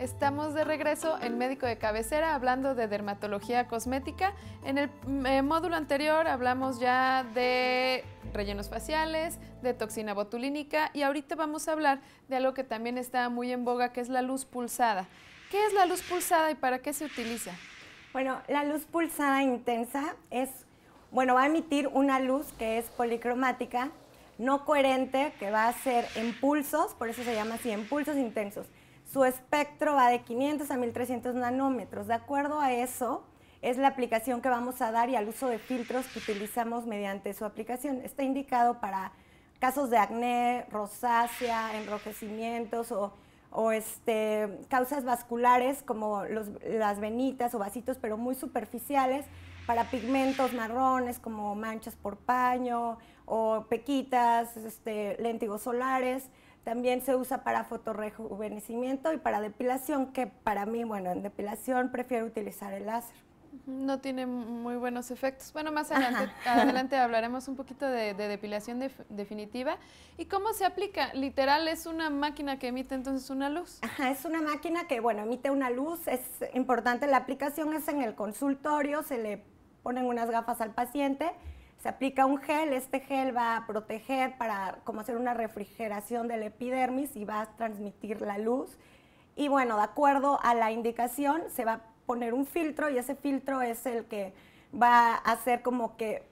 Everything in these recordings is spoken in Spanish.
Estamos de regreso en Médico de Cabecera hablando de dermatología cosmética. En el eh, módulo anterior hablamos ya de rellenos faciales, de toxina botulínica y ahorita vamos a hablar de algo que también está muy en boga que es la luz pulsada. ¿Qué es la luz pulsada y para qué se utiliza? Bueno, la luz pulsada intensa es, bueno, va a emitir una luz que es policromática, no coherente, que va a ser en pulsos, por eso se llama así, en pulsos intensos su espectro va de 500 a 1300 nanómetros. De acuerdo a eso, es la aplicación que vamos a dar y al uso de filtros que utilizamos mediante su aplicación. Está indicado para casos de acné, rosácea, enrojecimientos o, este, causas vasculares como las venitas o vasitos, pero muy superficiales, para pigmentos marrones como manchas por paño o pequitas, este, léntigos solares también se usa para fotorrejuvenecimiento y para depilación, que para mí, bueno, en depilación prefiero utilizar el láser. No tiene muy buenos efectos. Bueno, más adelante, adelante hablaremos un poquito de, depilación definitiva y cómo se aplica. Literal, es una máquina que emite entonces una luz. Ajá, es una máquina que, bueno, emite una luz. Es importante, la aplicación es en el consultorio, se le ponen unas gafas al paciente se aplica un gel, este gel va a proteger para como hacer una refrigeración del epidermis y va a transmitir la luz. Y bueno, de acuerdo a la indicación, se va a poner un filtro y ese filtro es el que va a hacer como que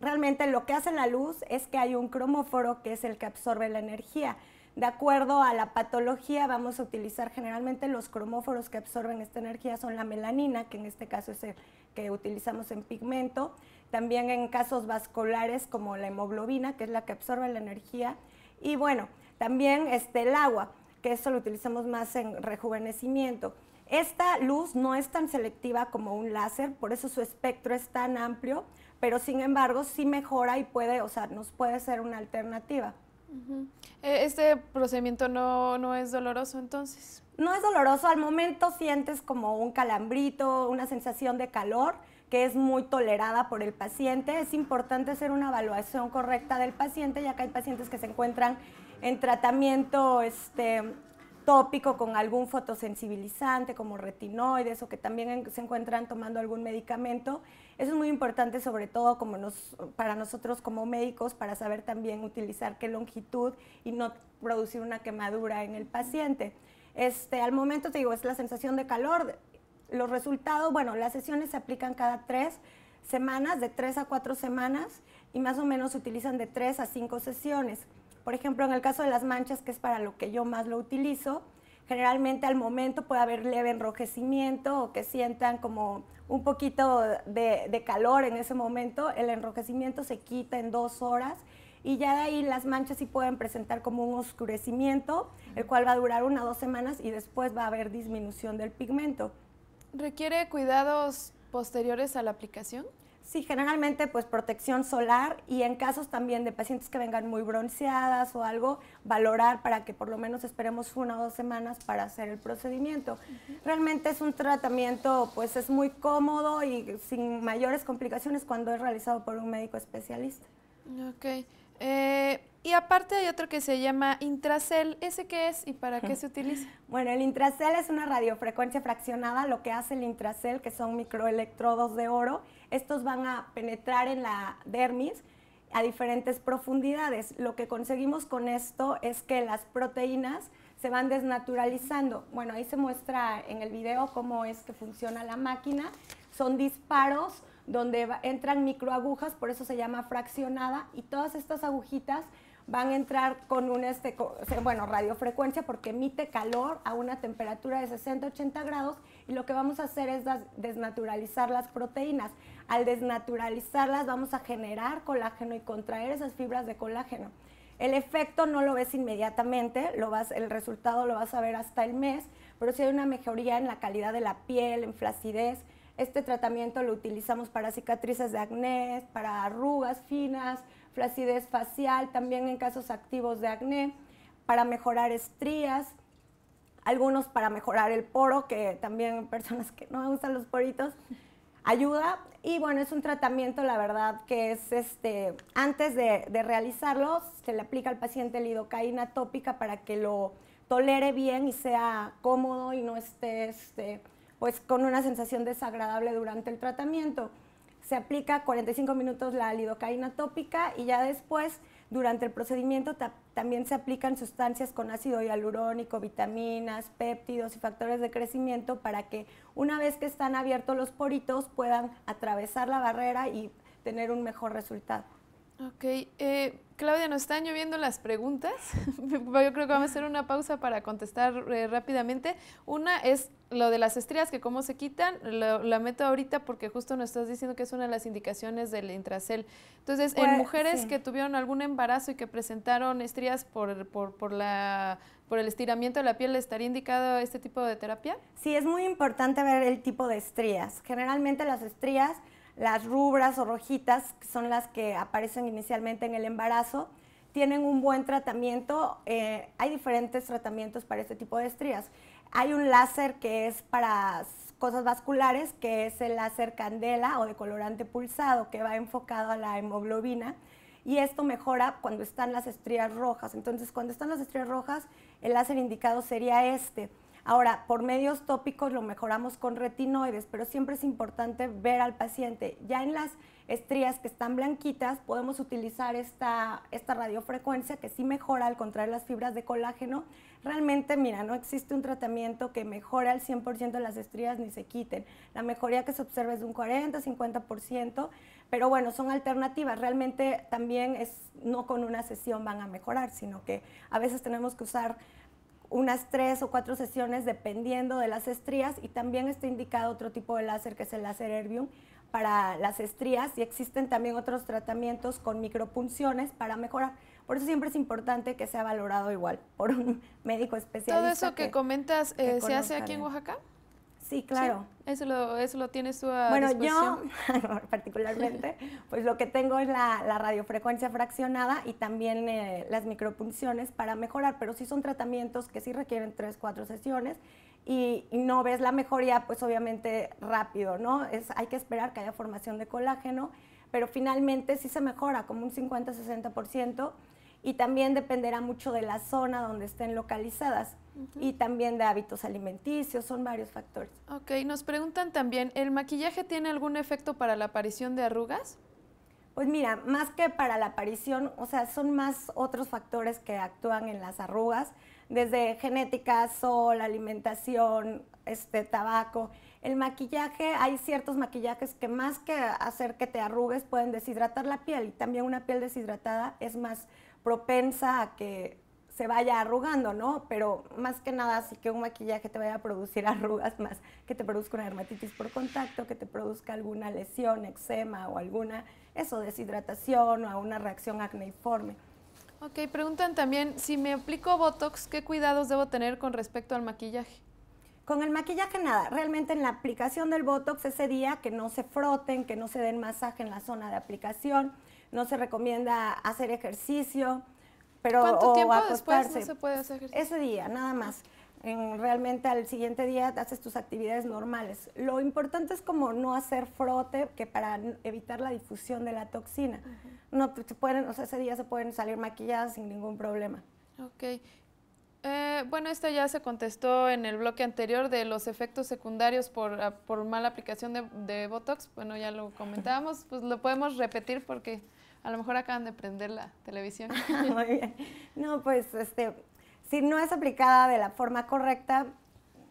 realmente lo que hace la luz es que hay un cromóforo que es el que absorbe la energía. De acuerdo a la patología, vamos a utilizar generalmente los cromóforos que absorben esta energía son la melanina, que en este caso es el, que utilizamos en pigmento, también en casos vasculares como la hemoglobina, que es la que absorbe la energía, y bueno, también este, el agua, que eso lo utilizamos más en rejuvenecimiento. Esta luz no es tan selectiva como un láser, por eso su espectro es tan amplio, pero sin embargo sí mejora y puede, o sea, nos puede ser una alternativa. Eh, ¿Este procedimiento no, no es doloroso entonces? No es doloroso, al momento sientes como un calambrito, una sensación de calor que es muy tolerada por el paciente. Es importante hacer una evaluación correcta del paciente, ya que hay pacientes que se encuentran en tratamiento este, tópico con algún fotosensibilizante como retinoides o que también se encuentran tomando algún medicamento. Eso es muy importante sobre todo como nos, para nosotros como médicos para saber también utilizar qué longitud y no producir una quemadura en el paciente. Este, al momento te digo, es la sensación de calor. Los resultados, bueno, las sesiones se aplican cada tres semanas, de tres a cuatro semanas, y más o menos se utilizan de tres a cinco sesiones. Por ejemplo, en el caso de las manchas, que es para lo que yo más lo utilizo, generalmente al momento puede haber leve enrojecimiento o que sientan como un poquito de, calor en ese momento. El enrojecimiento se quita en dos horas y ya de ahí las manchas sí pueden presentar como un oscurecimiento, el cual va a durar una o dos semanas y después va a haber disminución del pigmento. ¿Requiere cuidados posteriores a la aplicación? Sí, generalmente pues protección solar y en casos también de pacientes que vengan muy bronceadas o algo, valorar para que por lo menos esperemos una o dos semanas para hacer el procedimiento. Realmente es un tratamiento pues es muy cómodo y sin mayores complicaciones cuando es realizado por un médico especialista. Ok. Eh, y aparte hay otro que se llama Intracel. ¿Ese qué es y para qué se utiliza? Bueno, el Intracel es una radiofrecuencia fraccionada. Lo que hace el Intracel, que son microelectrodos de oro, estos van a penetrar en la dermis a diferentes profundidades. Lo que conseguimos con esto es que las proteínas se van desnaturalizando. Bueno, ahí se muestra en el video cómo es que funciona la máquina. Son disparos donde entran microagujas, por eso se llama fraccionada, y todas estas agujitas van a entrar con un este, bueno, radiofrecuencia porque emite calor a una temperatura de 60-80 grados y lo que vamos a hacer es desnaturalizar las proteínas. Al desnaturalizarlas vamos a generar colágeno y contraer esas fibras de colágeno. El efecto no lo ves inmediatamente, el resultado lo vas a ver hasta el mes, pero sí hay una mejoría en la calidad de la piel, en flacidez, este tratamiento lo utilizamos para cicatrices de acné, para arrugas finas, flacidez facial, también en casos activos de acné, para mejorar estrías, algunos para mejorar el poro, que también personas que no usan los poritos ayuda. Y bueno, es un tratamiento, la verdad, que es este, antes de, realizarlo, se le aplica al paciente lidocaína tópica para que lo tolere bien y sea cómodo y no esté este, pues con una sensación desagradable durante el tratamiento. Se aplica 45 minutos la lidocaína tópica y ya después, durante el procedimiento, también se aplican sustancias con ácido hialurónico, vitaminas, péptidos y factores de crecimiento para que una vez que están abiertos los poritos puedan atravesar la barrera y tener un mejor resultado. Ok, eh, Claudia, nos están lloviendo las preguntas. Yo creo que vamos a hacer una pausa para contestar eh, rápidamente. Una es lo de las estrías, que cómo se quitan, lo, la meto ahorita porque justo nos estás diciendo que es una de las indicaciones del intracel. Entonces, en pues, mujeres que tuvieron algún embarazo y que presentaron estrías por, por el estiramiento de la piel, estaría indicado este tipo de terapia? Sí, es muy importante ver el tipo de estrías. Generalmente las estrías las rubras o rojitas, que son las que aparecen inicialmente en el embarazo, tienen un buen tratamiento. Eh, hay diferentes tratamientos para este tipo de estrías. Hay un láser que es para cosas vasculares, que es el láser candela o de colorante pulsado, que va enfocado a la hemoglobina. Y esto mejora cuando están las estrías rojas. Entonces, cuando están las estrías rojas, el láser indicado sería este. Ahora, por medios tópicos lo mejoramos con retinoides, pero siempre es importante ver al paciente. Ya en las estrías que están blanquitas, podemos utilizar esta, esta radiofrecuencia que sí mejora al contraer las fibras de colágeno. Realmente, mira, no existe un tratamiento que mejore al 100% las estrías ni se quiten. La mejoría que se observa es de un 40, 50%, pero bueno, son alternativas. Realmente también es, no con una sesión van a mejorar, sino que a veces tenemos que usar unas tres o cuatro sesiones dependiendo de las estrías y también está indicado otro tipo de láser que es el láser Erbium para las estrías y existen también otros tratamientos con micropunciones para mejorar. Por eso siempre es importante que sea valorado igual por un médico especialista. ¿Todo eso que, comentas eh, se hace aquí en Oaxaca? Sí, claro. eso, lo, eso lo tiene su Bueno, yo particularmente, pues lo que tengo es la, la radiofrecuencia fraccionada y también eh, las micropunciones para mejorar, pero sí son tratamientos que sí requieren tres, cuatro sesiones y, no ves la mejoría, pues obviamente rápido, ¿no? Es, hay que esperar que haya formación de colágeno, pero finalmente sí se mejora como un 50-60% y también dependerá mucho de la zona donde estén localizadas y también de hábitos alimenticios, son varios factores. Ok, nos preguntan también, ¿el maquillaje tiene algún efecto para la aparición de arrugas? Pues mira, más que para la aparición, o sea, son más otros factores que actúan en las arrugas, desde genética, sol, alimentación, este, tabaco. El maquillaje, hay ciertos maquillajes que más que hacer que te arrugues pueden deshidratar la piel y también una piel deshidratada es más propensa a que se vaya arrugando, ¿no? Pero más que nada, sí que un maquillaje te vaya a producir arrugas más, que te produzca una dermatitis por contacto, que te produzca alguna lesión, eczema o alguna, eso, deshidratación o alguna reacción acneiforme. Ok, preguntan también, si me aplico Botox, ¿qué cuidados debo tener con respecto al maquillaje? Con el maquillaje nada, realmente en la aplicación del Botox ese día que no se froten, que no se den masaje en la zona de aplicación, no se recomienda hacer ejercicio, pero ¿Cuánto tiempo después se puede hacer ejercicio? Ese día, nada más. En, realmente al siguiente día haces tus actividades normales. Lo importante es como no hacer frote, que para evitar la difusión de la toxina. No pues, se pueden, o sea, ese día se pueden salir maquilladas sin ningún problema. Ok. Eh, bueno, esto ya se contestó en el bloque anterior de los efectos secundarios por, ah, por mala aplicación de, de Botox. Bueno, ya lo comentábamos, pues lo podemos repetir porque... A lo mejor acaban de prender la televisión. No, pues este, si no es aplicada de la forma correcta,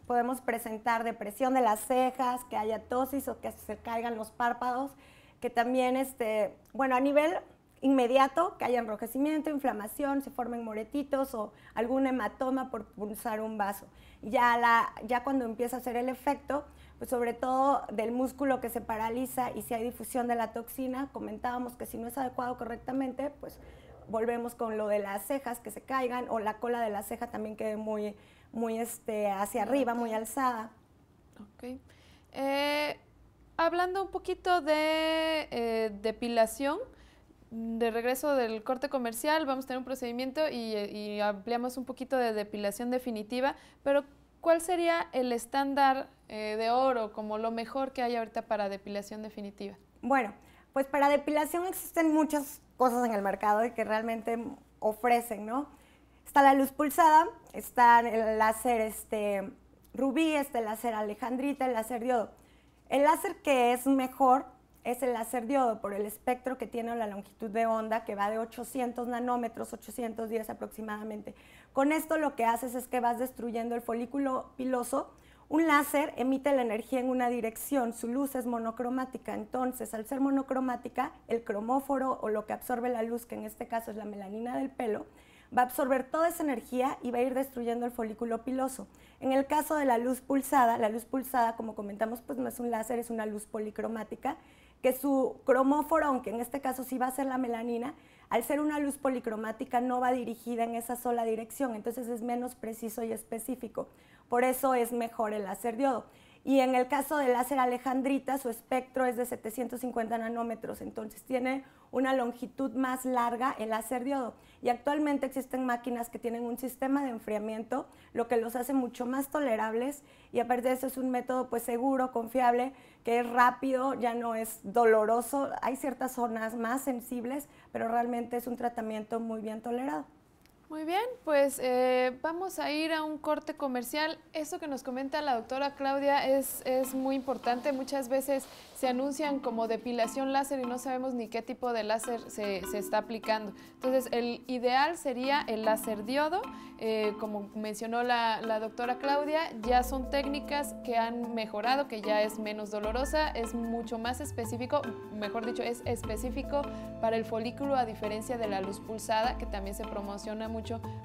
podemos presentar depresión de las cejas, que haya tosis o que se caigan los párpados, que también, este, bueno, a nivel inmediato, que haya enrojecimiento, inflamación, se formen moretitos o algún hematoma por pulsar un vaso. Ya, la, ya cuando empieza a hacer el efecto, pues sobre todo del músculo que se paraliza y si hay difusión de la toxina, comentábamos que si no es adecuado correctamente, pues volvemos con lo de las cejas que se caigan o la cola de la ceja también quede muy, muy este, hacia arriba, muy alzada. Ok. Eh, hablando un poquito de eh, depilación, de regreso del corte comercial, vamos a tener un procedimiento y, eh, y, ampliamos un poquito de depilación definitiva, pero ¿cuál sería el estándar eh, de oro como lo mejor que hay ahorita para depilación definitiva? Bueno, pues para depilación existen muchas cosas en el mercado y que realmente ofrecen, ¿no? Está la luz pulsada, está el láser este, rubí, está el láser alejandrita, el láser diodo. El láser que es mejor es el láser diodo por el espectro que tiene la longitud de onda que va de 800 nanómetros, 810 aproximadamente. Con esto lo que haces es que vas destruyendo el folículo piloso. Un láser emite la energía en una dirección, su luz es monocromática, entonces al ser monocromática, el cromóforo o lo que absorbe la luz, que en este caso es la melanina del pelo, va a absorber toda esa energía y va a ir destruyendo el folículo piloso. En el caso de la luz pulsada, la luz pulsada, como comentamos, pues no es un láser, es una luz policromática que su cromóforo, aunque en este caso sí va a ser la melanina, al ser una luz policromática no va dirigida en esa sola dirección, entonces es menos preciso y específico. Por eso es mejor el hacer diodo. Y en el caso del láser Alejandrita, su espectro es de 750 nanómetros, entonces tiene una longitud más larga el láser diodo. Y actualmente existen máquinas que tienen un sistema de enfriamiento, lo que los hace mucho más tolerables y aparte de eso es un método pues seguro, confiable, que es rápido, ya no es doloroso. Hay ciertas zonas más sensibles, pero realmente es un tratamiento muy bien tolerado. Muy bien, pues eh, vamos a ir a un corte comercial. Eso que nos comenta la doctora Claudia es, es muy importante. Muchas veces se anuncian como depilación láser y no sabemos ni qué tipo de láser se, se está aplicando. Entonces, el ideal sería el láser diodo. Eh, como mencionó la, la doctora Claudia, ya son técnicas que han mejorado, que ya es menos dolorosa, es mucho más específico, mejor dicho, es específico para el folículo a diferencia de la luz pulsada, que también se promociona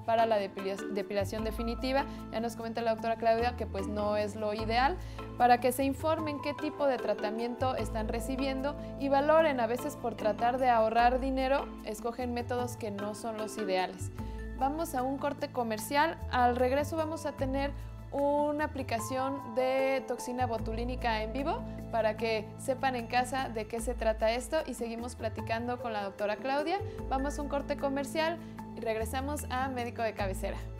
para la depilación definitiva. Ya nos comenta la doctora Claudia que pues no es lo ideal para que se informen qué tipo de tratamiento están recibiendo y valoren a veces por tratar de ahorrar dinero, escogen métodos que no son los ideales. Vamos a un corte comercial, al regreso vamos a tener una aplicación de toxina botulínica en vivo para que sepan en casa de qué se trata esto y seguimos platicando con la doctora Claudia. Vamos a un corte comercial y regresamos a Médico de Cabecera.